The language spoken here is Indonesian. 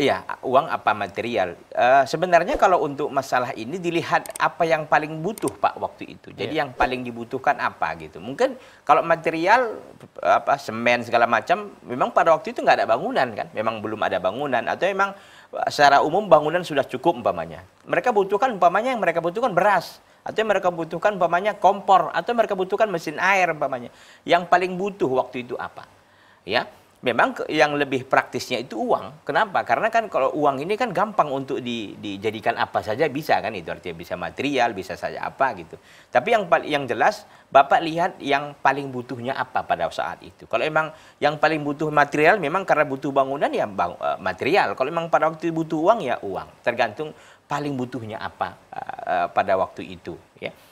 Iya, uang apa material. Uh, sebenarnya kalau untuk masalah ini dilihat apa yang paling butuh Pak waktu itu. Jadi yeah. yang paling dibutuhkan apa gitu. Mungkin kalau material apa semen segala macam, memang pada waktu itu nggak ada bangunan kan. Memang belum ada bangunan atau memang eh, secara umum bangunan sudah cukup umpamanya. Mereka butuhkan umpamanya yang mereka butuhkan beras atau mereka butuhkan umpamanya kompor atau mereka butuhkan mesin air umpamanya. Yang paling butuh waktu itu apa? Ya memang yang lebih praktisnya itu uang. Kenapa? Karena kan kalau uang ini kan gampang untuk di, dijadikan apa saja bisa kan itu artinya bisa material, bisa saja apa gitu. Tapi yang yang jelas Bapak lihat yang paling butuhnya apa pada saat itu. Kalau emang yang paling butuh material memang karena butuh bangunan ya bang, eh, material. Kalau emang pada waktu itu butuh uang ya uang. Tergantung paling butuhnya apa uh, uh, pada waktu itu ya.